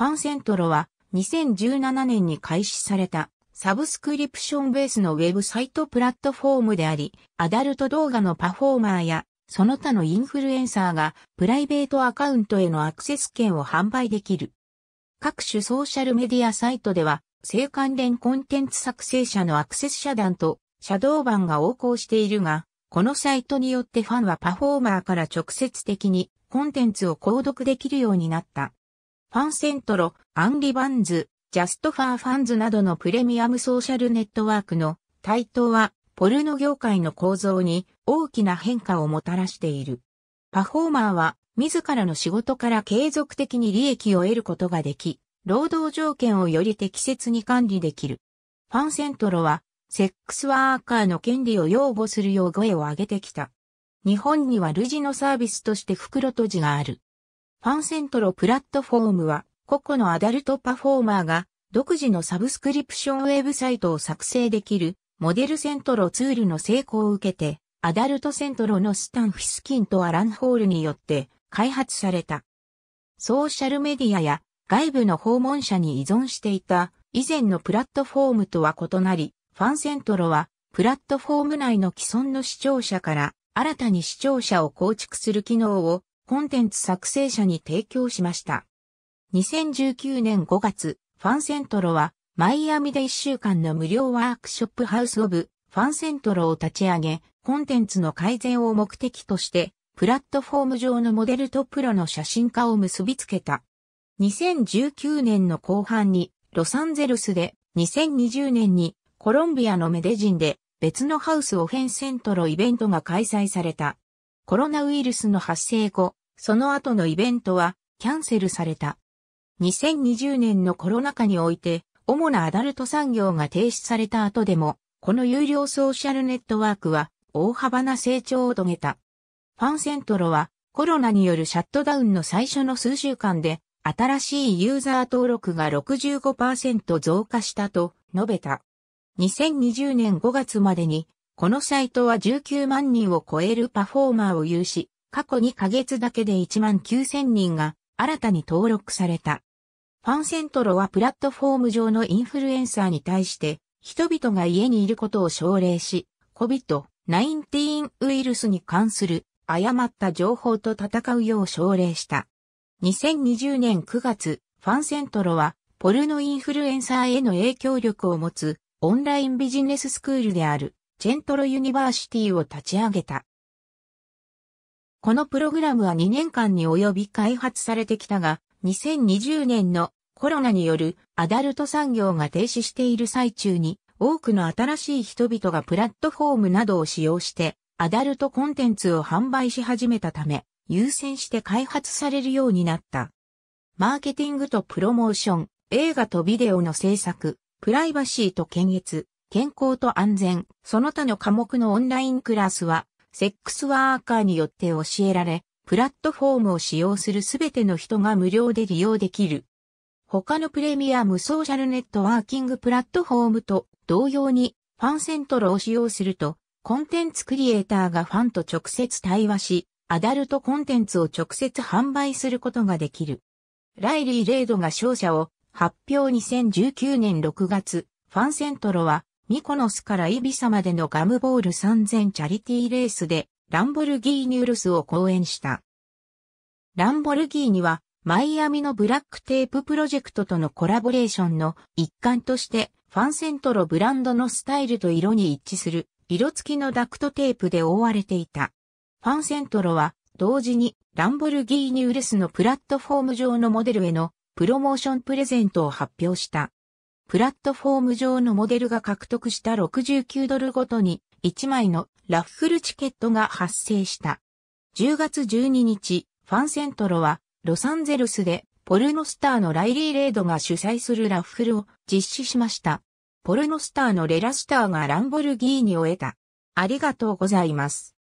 ファンセントロは2017年に開始されたサブスクリプションベースのウェブサイトプラットフォームであり、アダルト動画のパフォーマーやその他のインフルエンサーがプライベートアカウントへのアクセス権を販売できる。各種ソーシャルメディアサイトでは、性関連コンテンツ作成者のアクセス遮断とシャドーバンが横行しているが、このサイトによってファンはパフォーマーから直接的にコンテンツを購読できるようになった。ファンセントロ、アンリバンズ、ジャストファーファンズなどのプレミアムソーシャルネットワークの台頭は、ポルノ業界の構造に大きな変化をもたらしている。パフォーマーは、自らの仕事から継続的に利益を得ることができ、労働条件をより適切に管理できる。ファンセントロは、セックスワーカーの権利を擁護する用語へを上げてきた。日本には類似のサービスとして袋とじがある。ファンセントロプラットフォームは、個々のアダルトパフォーマーが、独自のサブスクリプションウェブサイトを作成できる、モデルセントロツールの成功を受けて、アダルトセントロのスタン・フィスキンとアラン・ホールによって開発された。ソーシャルメディアや外部の訪問者に依存していた以前のプラットフォームとは異なり、ファンセントロはプラットフォーム内の既存の視聴者から新たに視聴者を構築する機能をコンテンツ作成者に提供しました。2019年5月、ファンセントロは、マイアミで1週間の無料ワークショップハウスオブ、ファンセントロを立ち上げ、コンテンツの改善を目的として、プラットフォーム上のモデルとプロの写真家を結びつけた。2019年の後半に、ロサンゼルスで、2020年に、コロンビアのメデジンで、別のハウスオフェンセントロイベントが開催された。コロナウイルスの発生後、その後のイベントはキャンセルされた。2020年のコロナ禍において、主なアダルト産業が停止された後でも、この有料ソーシャルネットワークは大幅な成長を遂げた。ファンセントロはコロナによるシャットダウンの最初の数週間で新しいユーザー登録が65%増加したと述べた。2020年5月までにこのサイトは19万人を超えるパフォーマーを有し、過去2ヶ月だけで1万9000人が新たに登録された。ファンセントロはプラットフォーム上のインフルエンサーに対して、人々が家にいることを奨励し、COVID-19 ウイルスに関する誤った情報と戦うよう奨励した。2020年9月、ファンセントロは、ポルノインフルエンサーへの影響力を持つ、オンラインビジネススクールである、チェントロユニバーシティを立ち上げた。このプログラムは2年間に及び開発されてきたが、2020年のコロナによるアダルト産業が停止している最中に、多くの新しい人々がプラットフォームなどを使用して、アダルトコンテンツを販売し始めたため、優先して開発されるようになった。マーケティングとプロモーション、映画とビデオの制作、プライバシーと検閲、健康と安全、その他の科目のオンラインクラスは、セックスワーカーによって教えられ、プラットフォームを使用するすべての人が無料で利用できる。他のプレミアムソーシャルネットワーキングプラットフォームと同様にファンセントロを使用すると、コンテンツクリエイターがファンと直接対話し、アダルトコンテンツを直接販売することができる。ライリー・レイドが勝者を発表2019年6月、ファンセントロはミコノスからイビサまでのガムボール3000チャリティーレースでランボルギーニウルスを講演した。ランボルギーニはマイアミのブラックテーププロジェクトとのコラボレーションの一環としてファンセントロブランドのスタイルと色に一致する色付きのダクトテープで覆われていた。ファンセントロは同時にランボルギーニウルスのプラットフォーム上のモデルへのプロモーションプレゼントを発表した。プラットフォーム上のモデルが獲得した69ドルごとに1枚のラッフルチケットが発生した。10月12日、ファンセントロはロサンゼルスでポルノスターのライリー・レイドが主催するラッフルを実施しました。ポルノスターのレラスターがランボルギーニを得た。ありがとうございます。